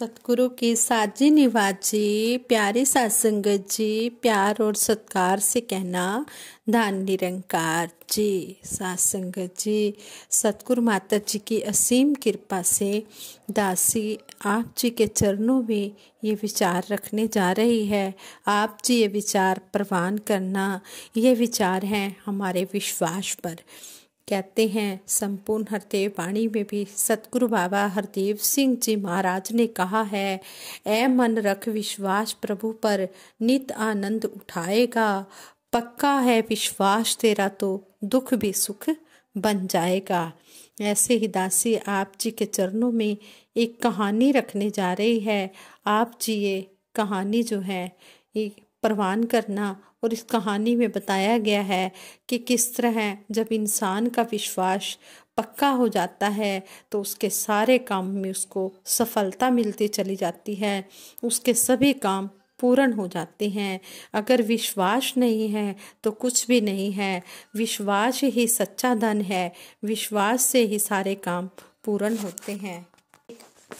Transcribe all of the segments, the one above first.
सतगुरु के साजी निवास जी प्यारे सात जी प्यार और सत्कार से कहना धान निरंकार जी सात जी सतगुरु माता जी की असीम कृपा से दासी आप जी के चरणों में ये विचार रखने जा रही है आप जी ये विचार प्रवान करना ये विचार हैं हमारे विश्वास पर कहते हैं संपूर्ण हरदेव वाणी में भी सतगुरु बाबा हरदेव सिंह जी महाराज ने कहा है ए मन रख विश्वास प्रभु पर नित आनंद उठाएगा पक्का है विश्वास तेरा तो दुख भी सुख बन जाएगा ऐसे ही दासी आप जी के चरणों में एक कहानी रखने जा रही है आप जी ये कहानी जो है एक परवान करना और इस कहानी में बताया गया है कि किस तरह जब इंसान का विश्वास पक्का हो जाता है तो उसके सारे काम में उसको सफलता मिलती चली जाती है उसके सभी काम पूर्ण हो जाते हैं अगर विश्वास नहीं है तो कुछ भी नहीं है विश्वास ही सच्चा धन है विश्वास से ही सारे काम पूर्ण होते हैं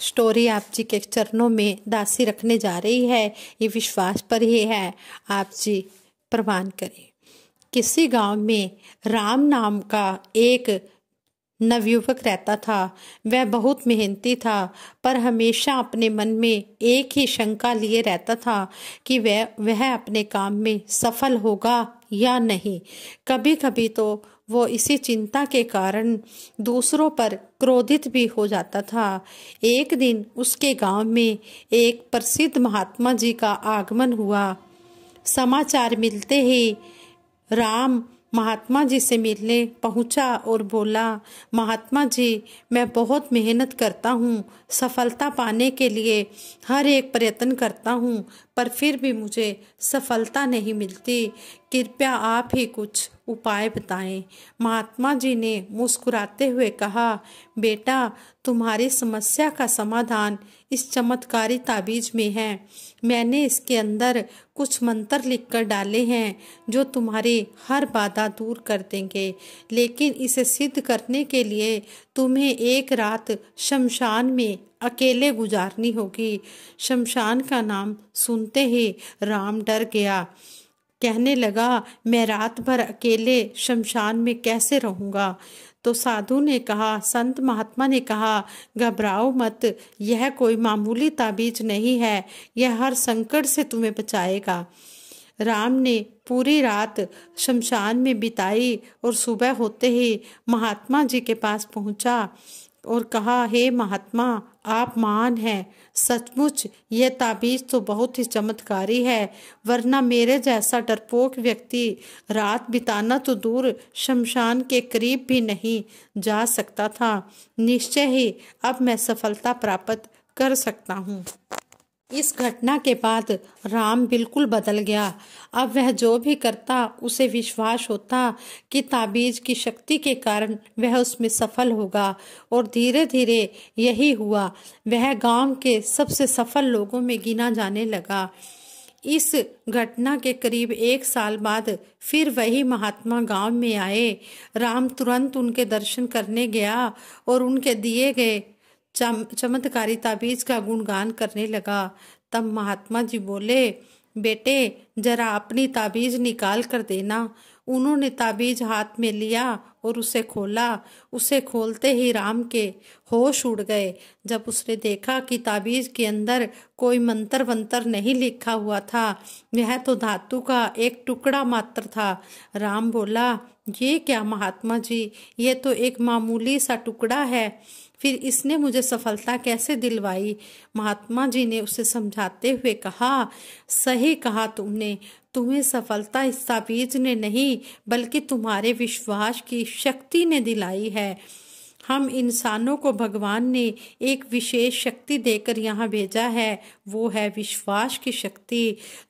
स्टोरी आप जी के चरणों में दासी रखने जा रही है ये विश्वास पर ही है आप जी प्रवान करें किसी गांव में राम नाम का एक नवयुवक रहता था वह बहुत मेहनती था पर हमेशा अपने मन में एक ही शंका लिए रहता था कि वह वह अपने काम में सफल होगा या नहीं कभी कभी तो वो इसी चिंता के कारण दूसरों पर क्रोधित भी हो जाता था एक दिन उसके गांव में एक प्रसिद्ध महात्मा जी का आगमन हुआ समाचार मिलते ही राम महात्मा जी से मिलने पहुंचा और बोला महात्मा जी मैं बहुत मेहनत करता हूं सफलता पाने के लिए हर एक प्रयत्न करता हूं पर फिर भी मुझे सफलता नहीं मिलती कृपया आप ही कुछ उपाय बताएं महात्मा जी ने मुस्कुराते हुए कहा बेटा तुम्हारी समस्या का समाधान इस चमत्कारी ताबीज में है मैंने इसके अंदर कुछ मंत्र लिखकर डाले हैं जो तुम्हारी हर बाधा दूर कर देंगे लेकिन इसे सिद्ध करने के लिए तुम्हें एक रात शमशान में अकेले गुजारनी होगी शमशान का नाम सुनते ही राम डर गया कहने लगा मैं रात भर अकेले शमशान में कैसे रहूँगा तो साधु ने कहा संत महात्मा ने कहा घबराओ मत यह कोई मामूली ताबीज नहीं है यह हर संकट से तुम्हें बचाएगा राम ने पूरी रात शमशान में बिताई और सुबह होते ही महात्मा जी के पास पहुंचा और कहा हे महात्मा आप महान हैं सचमुच यह ताबीज तो बहुत ही चमत्कारी है वरना मेरे जैसा डरपोक व्यक्ति रात बिताना तो दूर शमशान के करीब भी नहीं जा सकता था निश्चय ही अब मैं सफलता प्राप्त कर सकता हूँ इस घटना के बाद राम बिल्कुल बदल गया अब वह जो भी करता उसे विश्वास होता कि ताबीज की शक्ति के कारण वह उसमें सफल होगा और धीरे धीरे यही हुआ वह गांव के सबसे सफल लोगों में गिना जाने लगा इस घटना के करीब एक साल बाद फिर वही महात्मा गांव में आए राम तुरंत उनके दर्शन करने गया और उनके दिए गए चम चमत्कारी ताबीज का गुणगान करने लगा तब महात्मा जी बोले बेटे जरा अपनी ताबीज निकाल कर देना उन्होंने ताबीज हाथ में लिया और उसे खोला उसे खोलते ही राम के होश उड़ गए जब उसने देखा कि ताबीज के अंदर कोई मंत्र वंतर नहीं लिखा हुआ था यह तो धातु का एक टुकड़ा मात्र था राम बोला ये क्या महात्मा जी ये तो एक मामूली सा टुकड़ा है फिर इसने मुझे सफलता कैसे दिलवाई महात्मा जी ने उसे समझाते हुए कहा सही कहा तुमने तुम्हें सफलता इस बीज ने नहीं बल्कि तुम्हारे विश्वास की शक्ति ने दिलाई है हम इंसानों को भगवान ने एक विशेष शक्ति देकर यहाँ भेजा है वो है विश्वास की शक्ति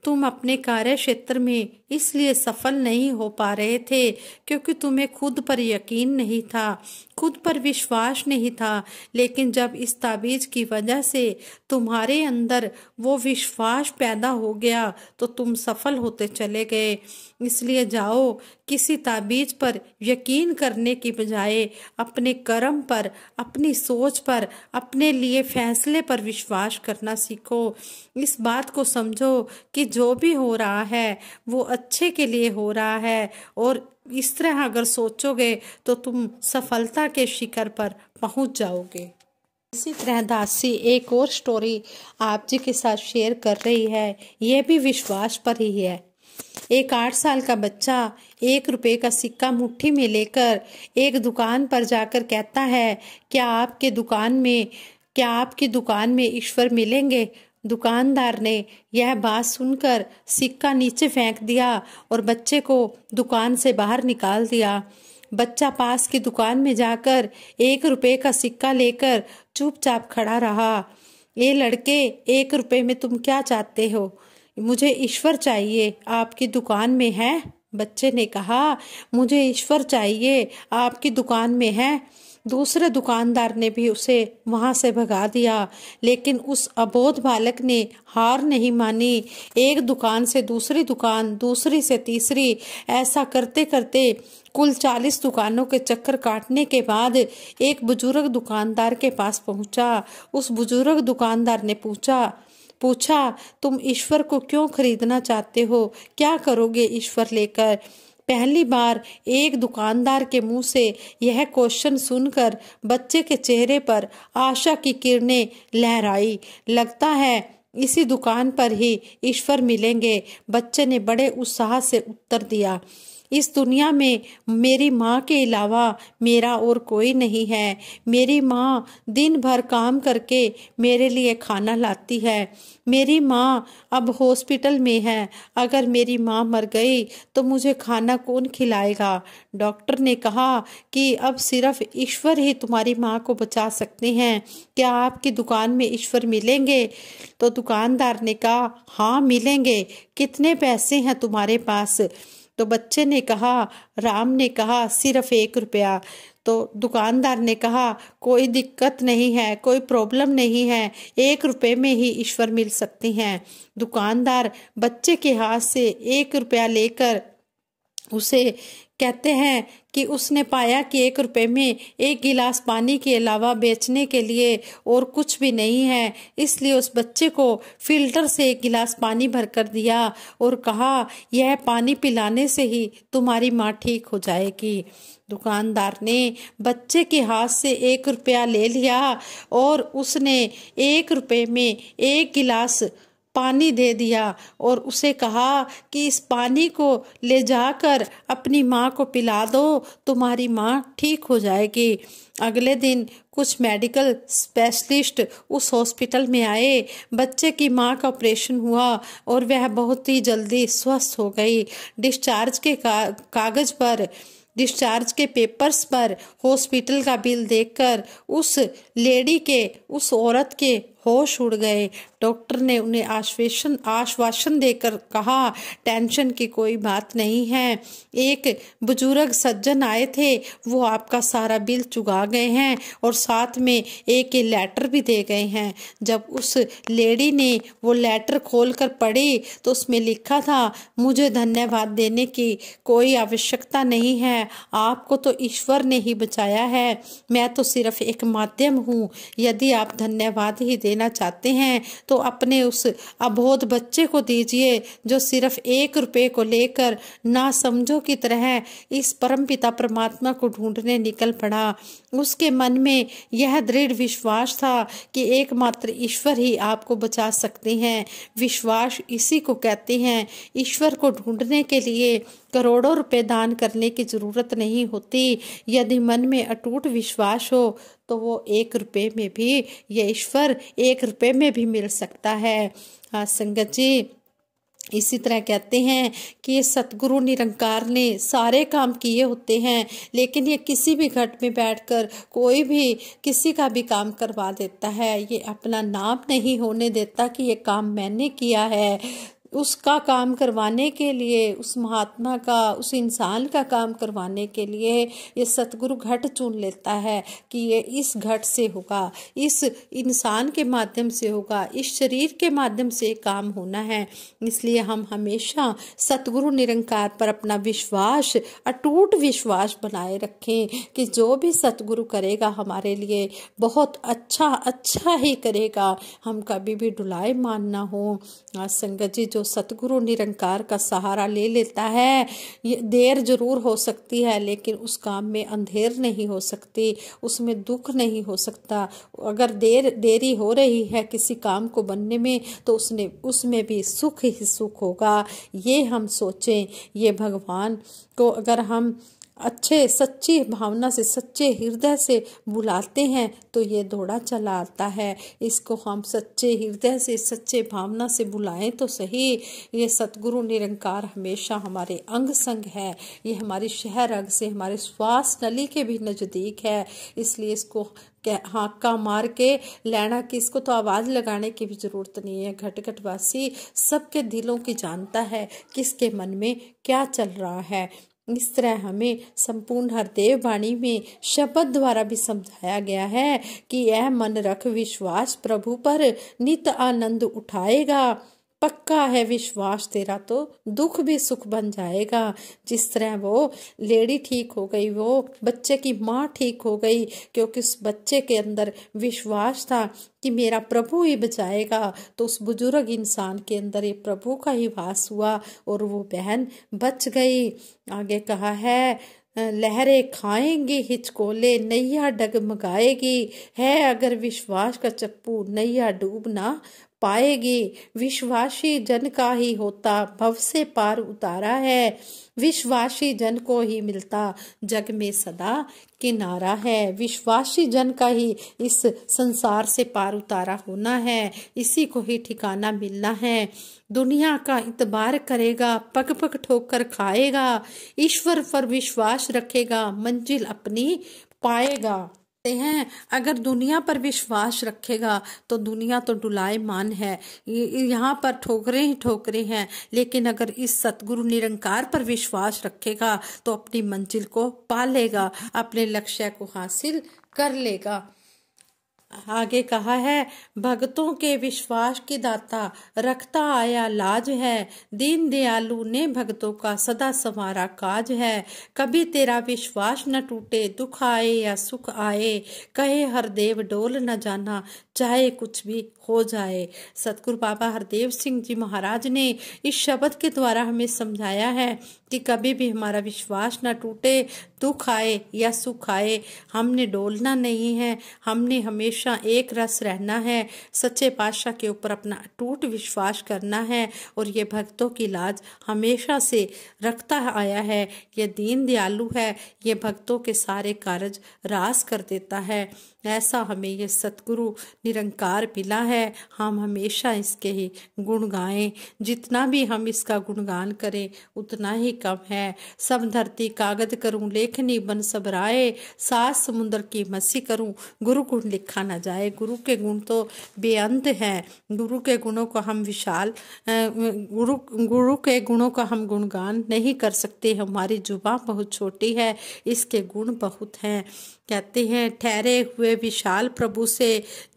तुम अपने कार्य क्षेत्र में इसलिए सफल नहीं हो पा रहे थे क्योंकि तुम्हें खुद पर यकीन नहीं था खुद पर विश्वास नहीं था लेकिन जब इस ताबीज की वजह से तुम्हारे अंदर वो विश्वास पैदा हो गया तो तुम सफल होते चले गए इसलिए जाओ किसी ताबीज पर यकीन करने की बजाय अपने कर्म पर अपनी सोच पर अपने लिए फैसले पर विश्वास करना सीखो इस बात को समझो कि जो भी हो रहा है वो अच्छे के लिए हो रहा है और इस तरह अगर सोचोगे तो तुम सफलता के शिखर पर पहुंच जाओगे इसी तरह दासी एक और स्टोरी आप जी के साथ शेयर कर रही है यह भी विश्वास पर ही है एक आठ साल का बच्चा एक रुपए का सिक्का मुट्ठी में लेकर एक दुकान पर जाकर कहता है क्या आपके दुकान में क्या आपकी दुकान में ईश्वर मिलेंगे दुकानदार ने यह बात सुनकर सिक्का नीचे फेंक दिया और बच्चे को दुकान से बाहर निकाल दिया बच्चा पास की दुकान में जाकर एक रुपये का सिक्का लेकर चुपचाप खड़ा रहा ये लड़के एक रुपये में तुम क्या चाहते हो मुझे ईश्वर चाहिए आपकी दुकान में है बच्चे ने कहा मुझे ईश्वर चाहिए आपकी दुकान में है दूसरे दुकानदार ने भी उसे वहां से भगा दिया लेकिन उस अबोध बालक ने हार नहीं मानी एक दुकान से दूसरी दुकान दूसरी से तीसरी ऐसा करते करते कुल चालीस दुकानों के चक्कर काटने के बाद एक बुजुर्ग दुकानदार के पास पहुंचा उस बुजुर्ग दुकानदार ने पूछा पूछा तुम ईश्वर को क्यों खरीदना चाहते हो क्या करोगे ईश्वर लेकर पहली बार एक दुकानदार के मुंह से यह क्वेश्चन सुनकर बच्चे के चेहरे पर आशा की किरणें लहराई लगता है इसी दुकान पर ही ईश्वर मिलेंगे बच्चे ने बड़े उत्साह से उत्तर दिया इस दुनिया में मेरी माँ के अलावा मेरा और कोई नहीं है मेरी माँ दिन भर काम करके मेरे लिए खाना लाती है मेरी माँ अब हॉस्पिटल में है अगर मेरी माँ मर गई तो मुझे खाना कौन खिलाएगा डॉक्टर ने कहा कि अब सिर्फ ईश्वर ही तुम्हारी माँ को बचा सकते हैं क्या आपकी दुकान में ईश्वर मिलेंगे तो दुकानदार ने कहा हाँ मिलेंगे कितने पैसे हैं तुम्हारे पास तो बच्चे ने कहा राम ने कहा सिर्फ एक रुपया तो दुकानदार ने कहा कोई दिक्कत नहीं है कोई प्रॉब्लम नहीं है एक रुपये में ही ईश्वर मिल सकती हैं दुकानदार बच्चे के हाथ से एक रुपया लेकर उसे कहते हैं कि उसने पाया कि एक रुपये में एक गिलास पानी के अलावा बेचने के लिए और कुछ भी नहीं है इसलिए उस बच्चे को फिल्टर से एक गिलास पानी भर कर दिया और कहा यह पानी पिलाने से ही तुम्हारी माँ ठीक हो जाएगी दुकानदार ने बच्चे के हाथ से एक रुपया ले लिया और उसने एक रुपये में एक गिलास पानी दे दिया और उसे कहा कि इस पानी को ले जाकर अपनी माँ को पिला दो तुम्हारी माँ ठीक हो जाएगी अगले दिन कुछ मेडिकल स्पेशलिस्ट उस हॉस्पिटल में आए बच्चे की माँ का ऑपरेशन हुआ और वह बहुत ही जल्दी स्वस्थ हो गई डिस्चार्ज के का, कागज़ पर डिस्चार्ज के पेपर्स पर हॉस्पिटल का बिल देखकर उस लेडी के उस औरत के होश उड़ गए डॉक्टर ने उन्हें आश्वासन आश्वासन देकर कहा टेंशन की कोई बात नहीं है एक बुजुर्ग सज्जन आए थे वो आपका सारा बिल चुका गए हैं और साथ में एक लेटर भी दे गए हैं जब उस लेडी ने वो लेटर खोल कर पढ़ी तो उसमें लिखा था मुझे धन्यवाद देने की कोई आवश्यकता नहीं है आपको तो ईश्वर ने ही बचाया है मैं तो सिर्फ एक माध्यम हूँ यदि आप धन्यवाद ही दे देना चाहते हैं तो अपने उस अबोध बच्चे को दीजिए जो सिर्फ एक रुपये को लेकर ना समझो की तरह इस परम पिता परमात्मा को ढूंढने निकल पड़ा उसके मन में यह दृढ़ विश्वास था कि एकमात्र ईश्वर ही आपको बचा सकते हैं विश्वास इसी को कहते हैं ईश्वर को ढूंढने के लिए करोड़ों रुपए दान करने की ज़रूरत नहीं होती यदि मन में अटूट विश्वास हो तो वो एक रुपये में भी ये ईश्वर एक रुपये में भी मिल सकता है हाँ संगत जी इसी तरह कहते हैं कि सतगुरु निरंकार ने सारे काम किए होते हैं लेकिन ये किसी भी घट में बैठकर कोई भी किसी का भी काम करवा देता है ये अपना नाम नहीं होने देता कि ये काम मैंने किया है उसका काम करवाने के लिए उस महात्मा का उस इंसान का काम करवाने के लिए ये सतगुरु घट चुन लेता है कि ये इस घट से होगा इस इंसान के माध्यम से होगा इस शरीर के माध्यम से काम होना है इसलिए हम हमेशा सतगुरु निरंकार पर अपना विश्वास अटूट विश्वास बनाए रखें कि जो भी सतगुरु करेगा हमारे लिए बहुत अच्छा अच्छा ही करेगा हम कभी भी डुलाए मानना हो संगत जी जो जो सतगुरु निरंकार का सहारा ले लेता है ये देर जरूर हो सकती है लेकिन उस काम में अंधेर नहीं हो सकती उसमें दुख नहीं हो सकता अगर देर देरी हो रही है किसी काम को बनने में तो उसने उसमें भी सुख ही सुख होगा ये हम सोचें ये भगवान को अगर हम अच्छे सच्ची भावना से सच्चे हृदय से बुलाते हैं तो ये दौड़ा चला आता है इसको हम सच्चे हृदय से सच्चे भावना से बुलाएं तो सही ये सतगुरु निरंकार हमेशा हमारे अंग संग है ये हमारी शहर अंग से हमारे श्वास नली के भी नज़दीक है इसलिए इसको हाका मार के लेना कि इसको तो आवाज़ लगाने की भी ज़रूरत नहीं है घट घटवासी सबके दिलों की जानता है किसके मन में क्या चल रहा है इस तरह हमें संपूर्ण हरदेव वाणी में शब्द द्वारा भी समझाया गया है कि यह मन रख विश्वास प्रभु पर नित आनंद उठाएगा पक्का है विश्वास तेरा तो दुख भी सुख बन जाएगा जिस तरह वो लेडी ठीक हो गई वो बच्चे की माँ ठीक हो गई क्योंकि उस बच्चे के अंदर विश्वास था कि मेरा प्रभु ही बचाएगा तो उस बुजुर्ग इंसान के अंदर ये प्रभु का ही वास हुआ और वो बहन बच गई आगे कहा है लहरे खाएंगी हिचकोले नैया डगमगाएगी है अगर विश्वास का चप्पू नैया डूबना पाएगी विश्वासी जन का ही होता भव से पार उतारा है विश्वासी जन को ही मिलता जग में सदा किनारा है विश्वासी जन का ही इस संसार से पार उतारा होना है इसी को ही ठिकाना मिलना है दुनिया का इतबार करेगा पग पग ठोकर खाएगा ईश्वर पर विश्वास रखेगा मंजिल अपनी पाएगा सकते हैं अगर दुनिया पर विश्वास रखेगा तो दुनिया तो डुलायमान है यहाँ पर ठोकरें ही ठोकरें हैं लेकिन अगर इस सतगुरु निरंकार पर विश्वास रखेगा तो अपनी मंजिल को पा लेगा अपने लक्ष्य को हासिल कर लेगा आगे कहा है भक्तों के विश्वास की दाता रखता आया लाज है दीन दयालु ने भक्तों का सदा संवारा काज है कभी तेरा विश्वास न टूटे दुख आए या सुख आए कहे हर देव डोल न जाना चाहे कुछ भी हो जाए सतगुरु बाबा हरदेव सिंह जी महाराज ने इस शब्द के द्वारा हमें समझाया है कि कभी भी हमारा विश्वास ना टूटे दुख आए या सुख आए हमने डोलना नहीं है हमने हमेशा एक रस रहना है सच्चे पातशाह के ऊपर अपना टूट विश्वास करना है और ये भक्तों की लाज हमेशा से रखता आया है ये दीन दयालु है ये भक्तों के सारे कार्य रास कर देता है ऐसा हमें ये सतगुरु निरंकार मिला है हम हमेशा इसके ही गुण गाएं जितना भी हम इसका गुणगान करें उतना ही कम है सब धरती कागद करूं लेखनी बन सब राय सास समुन्द्र की मसी करूं गुरु गुण लिखा ना जाए गुरु के गुण तो बेअंत हैं गुरु के गुणों को हम विशाल गुरु गुरु के गुणों का हम गुणगान नहीं कर सकते हमारी जुबा बहुत छोटी है इसके गुण बहुत हैं कहते हैं ठहरे हुए विशाल प्रभु से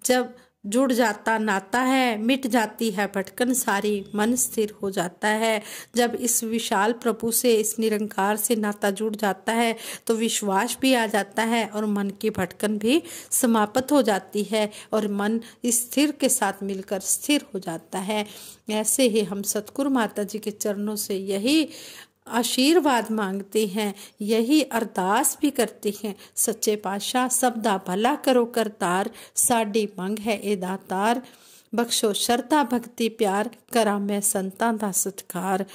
जब जुड़ जाता नाता है मिट जाती है भटकन सारी मन स्थिर हो जाता है जब इस विशाल प्रभु से इस निरंकार से नाता जुड़ जाता है तो विश्वास भी आ जाता है और मन की भटकन भी समाप्त हो जाती है और मन स्थिर के साथ मिलकर स्थिर हो जाता है ऐसे ही हम सतगुरु माता जी के चरणों से यही आशीर्वाद मांगते हैं यही अरदास भी करते हैं सच्चे पाशाह सब दा भला करो करतार साडी मंग है ए तार बख्शो श्रद्धा भगती प्यार करा मैं संतां दा सत्कार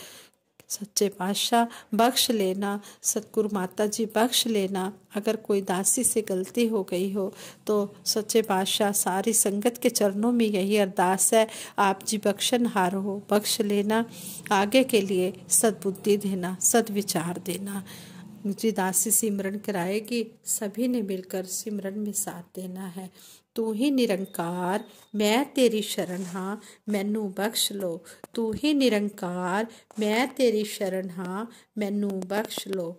सच्चे बादशाह बख्श लेना सतगुरु माता जी बख्श लेना अगर कोई दासी से गलती हो गई हो तो सच्चे बादशाह सारी संगत के चरणों में यही अरदास है आप जी बख्शन हार हो बख्श लेना आगे के लिए सद्बुद्धि देना सद्विचार देना जी दासी सिमरन कराएगी सभी ने मिलकर सिमरन में साथ देना है तू ही निरंकार मैं तेरी शरण हाँ मैनू बख्श लो तू ही निरंकार मैं तेरी शरण हाँ मैनू बख्श लो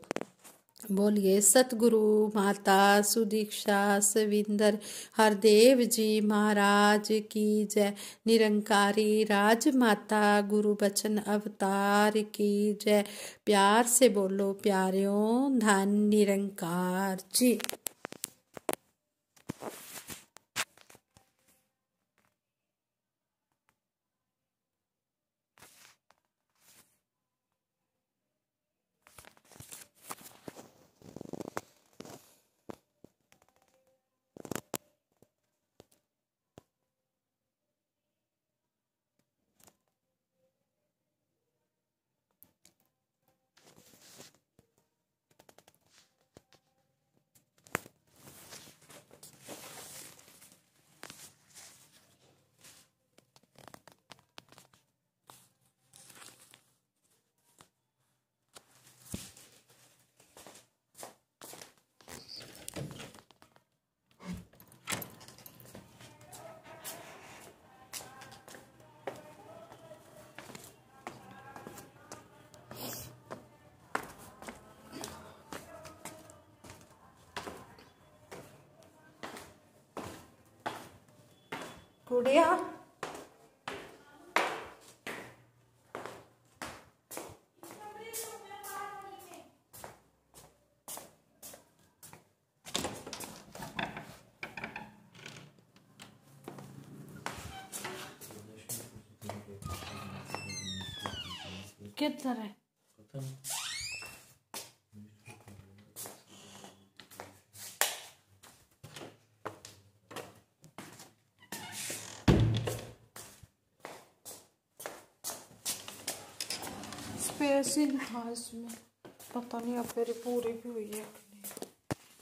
बोलिए सतगुरु माता सुदीक्षा सविंदर हरदेव जी महाराज की जय निरंकारी राज माता गुरु बचन अवतार की जय प्यार से बोलो प्यारों धन निरंकार जी गुड़िया किधर है पसीना था इसमें पता नहीं अब मेरी पूरी भी हुई है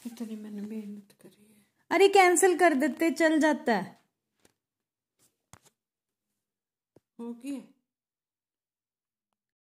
इतनी मैंने मेहनत करी है अरे कैंसिल कर देते चल जाता है हो गया